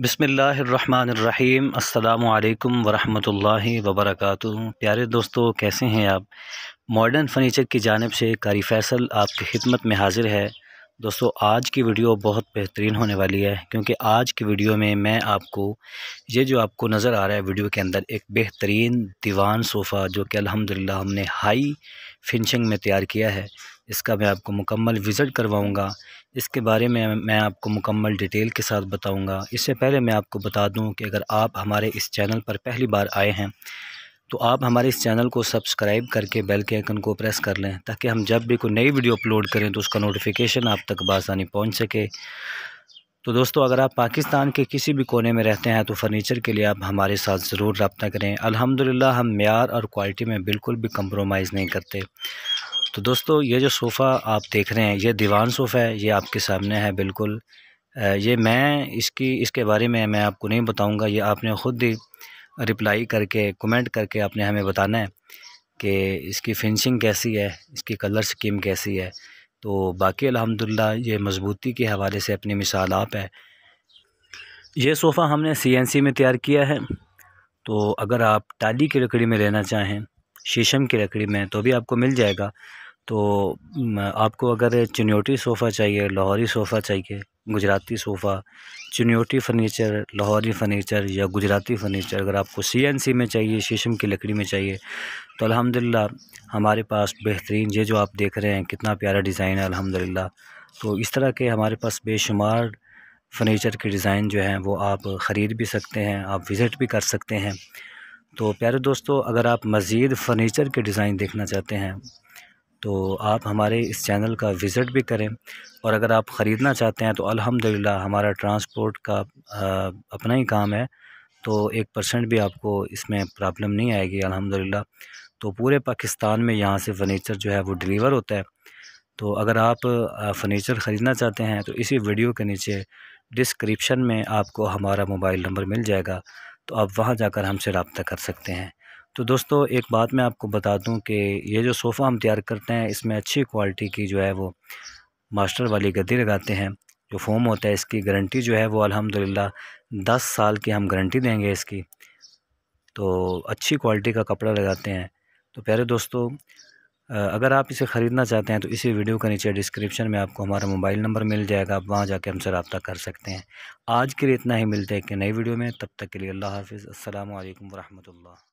बसमीम् अल्लाम वरहमतुल्लाह वबरकत प्यारे दोस्तों कैसे हैं आप मॉडर्न फर्नीचर की जानब से कारी फैसल आपकी खिदमत में हाजिर है दोस्तों आज की वीडियो बहुत बेहतरीन होने वाली है क्योंकि आज की वीडियो में मैं आपको ये जो आपको नज़र आ रहा है वीडियो के अंदर एक बेहतरीन दीवान सोफ़ा जो कि अल्हम्दुलिल्लाह हमने हाई फिनिशिंग में तैयार किया है इसका मैं आपको मुकम्मल विज़िट करवाऊँगा इसके बारे में मैं आपको मुकम्मल डिटेल के साथ बताऊंगा इससे पहले मैं आपको बता दूं कि अगर आप हमारे इस चैनल पर पहली बार आए हैं तो आप हमारे इस चैनल को सब्सक्राइब करके बेल के आइकन को प्रेस कर लें ताकि हम जब भी कोई नई वीडियो अपलोड करें तो उसका नोटिफिकेशन आप तक बासानी पहुँच सके तो दोस्तों अगर आप पाकिस्तान के किसी भी कोने में रहते हैं तो फ़र्नीचर के लिए आप हमारे साथ ज़रूर रबता करें अल्हम्दुलिल्लाह हम मैार और क्वालिटी में बिल्कुल भी कम्प्रोमाइज़ नहीं करते तो दोस्तों ये जो सोफ़ा आप देख रहे हैं ये दीवान सोफ़ा है ये आपके सामने है बिल्कुल ये मैं इसकी इसके बारे में मैं आपको नहीं बताऊंगा ये आपने ख़ुद ही रिप्लाई करके कमेंट करके आपने हमें बताना है कि इसकी फिनिशिंग कैसी है इसकी कलर स्कीम कैसी है तो बाकी अलहमदिल्ला ये मज़बूती के हवाले से अपनी मिसाल आप है ये सोफ़ा हमने सी में तैयार किया है तो अगर आप टाली की लकड़ी में लेना चाहें शीशम की लकड़ी में तो भी आपको मिल जाएगा तो आपको अगर चिन्योटी सोफ़ा चाहिए लाहौरी सोफ़ा चाहिए Gujarati sofa Chinioti furniture Lahori furniture या गुजराती फ़र्नीचर अगर आपको सीएनसी में चाहिए शीशम की लकड़ी में चाहिए तो अल्हम्दुलिल्लाह हमारे पास बेहतरीन ये जो आप देख रहे हैं कितना प्यारा डिज़ाइन है अल्हम्दुलिल्लाह तो इस तरह के हमारे पास बेशुमार फ़र्नीचर के डिज़ाइन जो हैं वो आप ख़रीद भी सकते हैं आप विज़िट भी कर सकते हैं तो प्यारे दोस्तों अगर आप मज़ीद फ़र्नीचर के डिज़ाइन देखना चाहते हैं तो आप हमारे इस चैनल का विज़िट भी करें और अगर आप ख़रीदना चाहते हैं तो अल्हम्दुलिल्लाह हमारा ट्रांसपोर्ट का आ, अपना ही काम है तो एक परसेंट भी आपको इसमें प्रॉब्लम नहीं आएगी अल्हम्दुलिल्लाह तो पूरे पाकिस्तान में यहाँ से फ़र्नीचर जो है वो डिलीवर होता है तो अगर आप फ़र्नीचर ख़रीदना चाहते हैं तो इसी वीडियो के नीचे डिस्क्रिप्शन में आपको हमारा मोबाइल नंबर मिल जाएगा तो आप वहाँ जाकर हमसे रबता कर सकते हैं तो दोस्तों एक बात मैं आपको बता दूं कि ये जो सोफ़ा हम तैयार करते हैं इसमें अच्छी क्वालिटी की जो है वो मास्टर वाली गद्दी लगाते हैं जो फोम होता है इसकी गारंटी जो है वो अलहमदिल्ला दस साल की हम गारंटी देंगे इसकी तो अच्छी क्वालिटी का कपड़ा लगाते हैं तो प्यारे दोस्तों अगर आप इसे ख़रीदना चाहते हैं तो इसी वीडियो के नीचे डिस्क्रिप्शन में आपको हमारा मोबाइल नंबर मिल जाएगा आप वहाँ जाके हमसे रबता कर सकते हैं आज के लिए इतना ही मिलते हैं कि नई वीडियो में तब तक के लिए अल्लाह हाफिज़ अल्लाम वरहमल